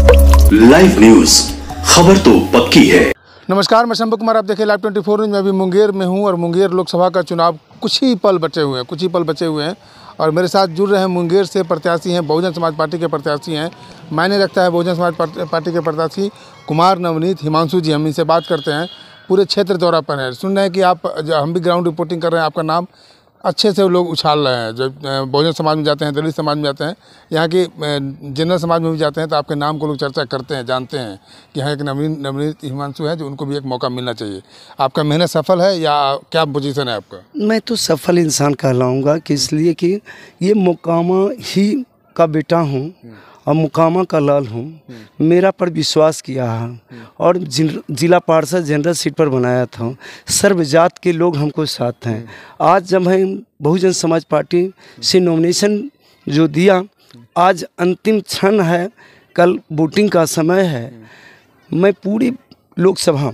Live news खबर तो पक्की है नमस्कार मैं शंभु कुमार आप देखें लाइव ट्वेंटी फोर न्यूज मैं अभी मुंगेर में हूँ और मुंगेर लोकसभा का चुनाव कुछ ही पल बचे हुए हैं कुछ ही पल बचे हुए हैं और मेरे साथ जुड़ रहे हैं मुंगेर से प्रत्याशी हैं बहुजन समाज पार्टी के प्रत्याशी हैं मायने रखता है बहुजन समाज पार्टी के प्रत्याशी कुमार नवनीत हिमांशु जी हम इनसे बात करते हैं पूरे क्षेत्र दौरा पर हैं सुन रहे हैं कि आप हम भी ग्राउंड रिपोर्टिंग कर रहे हैं आपका नाम अच्छे से लोग उछाल रहे हैं जब बहुजन समाज में जाते हैं दलित समाज में जाते हैं यहाँ के जनरल समाज में भी जाते हैं तो आपके नाम को लोग चर्चा करते हैं जानते हैं कि यहाँ एक नवीन नवनीत हिमांशु है जो उनको भी एक मौका मिलना चाहिए आपका मेहनत सफल है या क्या पोजीशन है आपका मैं तो सफल इंसान कहलाऊँगा कि इसलिए कि ये मकामा ही का बेटा हूँ हम्म। और मुकामा का लाल हूँ मेरा पर विश्वास किया है और जिला पार्षद जनरल सीट पर बनाया था सर्व जात के लोग हमको साथ हैं आज जब हम बहुजन समाज पार्टी से नॉमिनेशन जो दिया आज अंतिम क्षण है कल वोटिंग का समय है मैं पूरी लोकसभा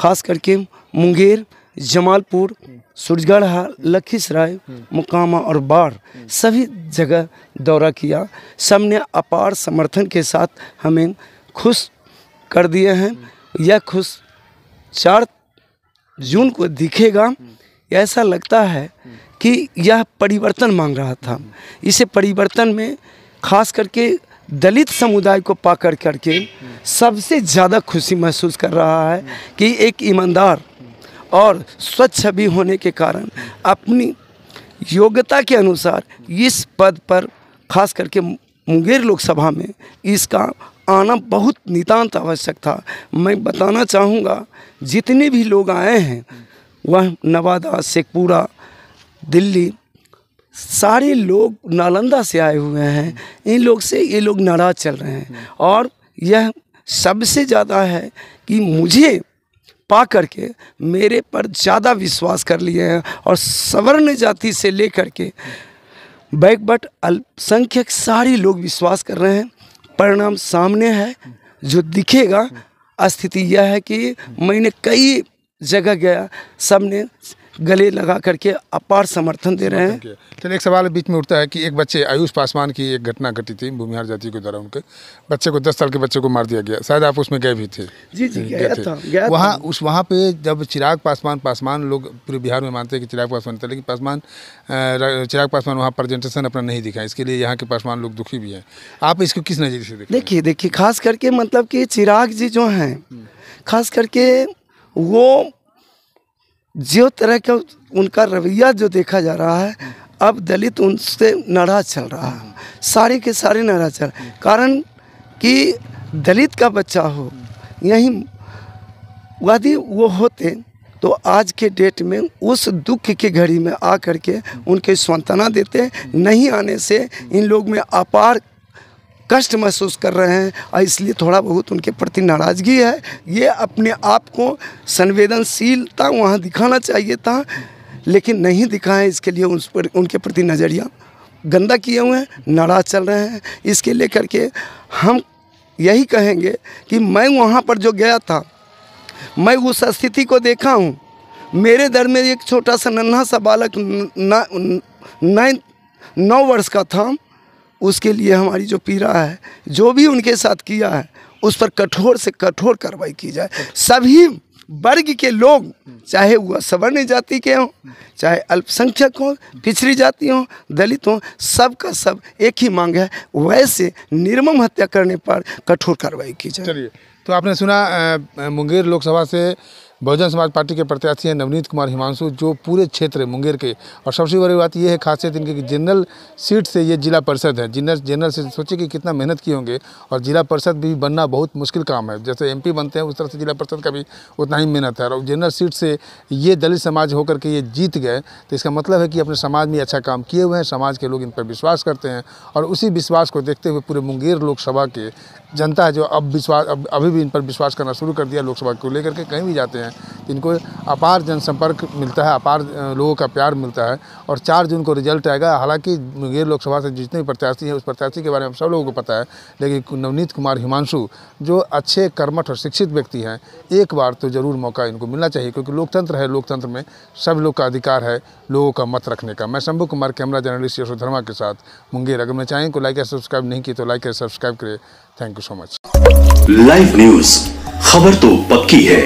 खास करके मुंगेर जमालपुर सूरजगढ़ लखीसराय मुकामा और बाढ़ सभी जगह दौरा किया सबने अपार समर्थन के साथ हमें खुश कर दिए हैं यह खुश चार जून को दिखेगा ऐसा लगता है कि यह परिवर्तन मांग रहा था इसे परिवर्तन में खास करके दलित समुदाय को पाकर करके सबसे ज़्यादा खुशी महसूस कर रहा है कि एक ईमानदार और स्वच्छ भी होने के कारण अपनी योग्यता के अनुसार इस पद पर खास करके मुंगेर लोकसभा में इसका आना बहुत नितांत आवश्यक था मैं बताना चाहूँगा जितने भी लोग आए हैं वह नवादा शेखपुरा दिल्ली सारे लोग नालंदा से आए हुए हैं इन लोग से ये लोग नाराज चल रहे हैं और यह सबसे ज़्यादा है कि मुझे पा करके मेरे पर ज़्यादा विश्वास कर लिए हैं और सवर्ण जाति से लेकर के बैकबट अल्पसंख्यक सारे लोग विश्वास कर रहे हैं परिणाम सामने है जो दिखेगा स्थिति यह है कि मैंने कई जगह गया सबने गले लगा करके अपार समर्थन दे रहे हैं चलिए तो एक सवाल बीच में उठता है कि एक बच्चे आयुष पासवान की एक घटना घटी थी भूमिहार जाति के द्वारा उनके बच्चे को दस साल के बच्चे को मार दिया गया शायद आप उसमें गए भी थे जी जी गया था गया वहाँ उस वहाँ पे जब चिराग पासवान पासवान लोग पूरे बिहार में मानते हैं कि चिराग पासवान था लेकिन पासवान चिराग पासवान वहाँ प्रेजेंटेशन अपना नहीं दिखा इसके लिए यहाँ के पासवान लोग दुखी भी हैं आप इसको किस नज़र से देखिए देखिए खास करके मतलब कि चिराग जी जो हैं हम्म। खास करके वो जो तरह का उनका रवैया जो देखा जा रहा है अब दलित उनसे नाराज चल रहा है सारे के सारे नाराज चल कारण कि दलित का बच्चा हो यहीं यदि वो होते तो आज के डेट में उस दुख की घड़ी में आकर के उनके स्वंतना देते नहीं आने से इन लोग में अपार कष्ट महसूस कर रहे हैं और इसलिए थोड़ा बहुत उनके प्रति नाराज़गी है ये अपने आप को संवेदनशीलता वहाँ दिखाना चाहिए था लेकिन नहीं दिखाएं इसके लिए उस पर उनके प्रति नज़रिया गंदा किए हुए हैं नाराज़ चल रहे हैं इसके लेकर के हम यही कहेंगे कि मैं वहाँ पर जो गया था मैं उस स्थिति को देखा हूँ मेरे दर में एक छोटा सा नन्हा सा बालक नाइन नौ वर्ष का था उसके लिए हमारी जो पीड़ा है जो भी उनके साथ किया है उस पर कठोर से कठोर कार्रवाई की जाए सभी वर्ग के लोग चाहे वह सवर्ण जाति के हों चाहे अल्पसंख्यक हों पिछड़ी जाति हों दलित हों सब का सब एक ही मांग है वैसे निर्मम हत्या करने पर कठोर कार्रवाई की जाए चलिए तो आपने सुना मुंगेर लोकसभा से बहुजन समाज पार्टी के प्रत्याशी हैं नवनीत कुमार हिमांशु जो पूरे क्षेत्र मुंगेर के और सबसे बड़ी बात ये है खासियत इनकी कि जनरल सीट से ये जिला परिषद है जिनर जनरल से सोचिए कि कितना मेहनत की होंगे और जिला परिषद भी बनना बहुत मुश्किल काम है जैसे एमपी बनते हैं उस तरह से जिला परिषद का भी उतना ही मेहनत है और जनरल सीट से ये दलित समाज होकर के ये जीत गए तो इसका मतलब है कि अपने समाज में अच्छा काम किए हुए हैं समाज के लोग इन पर विश्वास करते हैं और उसी विश्वास को देखते हुए पूरे मुंगेर लोकसभा के जनता है जो अब विश्वास अब अभी भी इन पर विश्वास करना शुरू कर दिया लोकसभा को लेकर के कहीं भी जाते हैं हैं जिनको अपार जनसंपर्क मिलता है अपार लोगों का प्यार मिलता है और चार जून को रिजल्ट आएगा हालांकि मुंगेर लोकसभा से जितने प्रत्याशी हैं उस प्रत्याशी के बारे में सब लोगों को पता है लेकिन नवनीत कुमार हिमांशु जो अच्छे कर्मठ और शिक्षित व्यक्ति हैं एक बार तो ज़रूर मौका इनको मिलना चाहिए क्योंकि लोकतंत्र है लोकतंत्र में सब लोग का अधिकार है लोगों का मत रखने का मैं शंभु कुमार कैमरा जर्नलिस्ट यशोधर्मा के साथ मुंगेर अगर मैं चाहें को लाइक या सब्सक्राइब नहीं की तो लाइक या सब्सक्राइब करें thank you so much live news खबर तो पक्की है